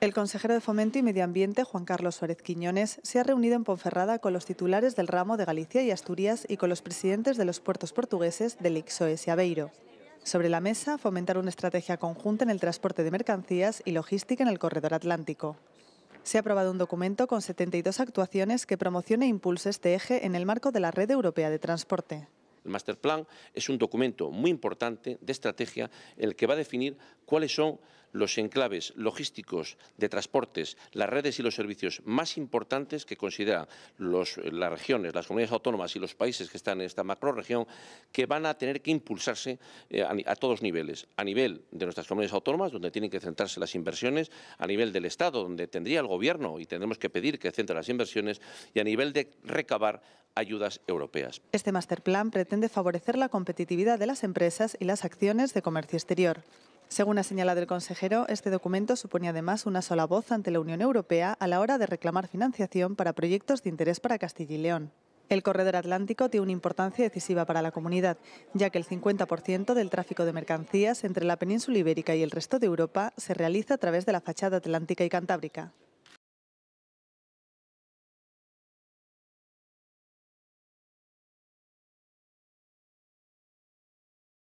El consejero de Fomento y Medio Ambiente, Juan Carlos Suárez Quiñones, se ha reunido en Ponferrada con los titulares del ramo de Galicia y Asturias y con los presidentes de los puertos portugueses del Ixoes y Aveiro. Sobre la mesa, fomentar una estrategia conjunta en el transporte de mercancías y logística en el corredor atlántico. Se ha aprobado un documento con 72 actuaciones que promocione e impulse este eje en el marco de la Red Europea de Transporte. El Master Plan es un documento muy importante de estrategia en el que va a definir cuáles son los enclaves logísticos de transportes, las redes y los servicios más importantes que consideran las regiones, las comunidades autónomas y los países que están en esta macroregión, que van a tener que impulsarse eh, a, todos niveles. A nivel de nuestras comunidades autónomas, donde tienen que centrarse las inversiones, a nivel del Estado, donde tendría el Gobierno y tendremos que pedir que centre las inversiones, y a nivel de recabar ayudas europeas. Este masterplan pretende favorecer la competitividad de las empresas y las acciones de comercio exterior. Según ha señalado el consejero, este documento supone además una sola voz ante la Unión Europea a la hora de reclamar financiación para proyectos de interés para Castilla y León. El corredor atlántico tiene una importancia decisiva para la comunidad, ya que el 50% del tráfico de mercancías entre la península ibérica y el resto de Europa se realiza a través de la fachada atlántica y cantábrica.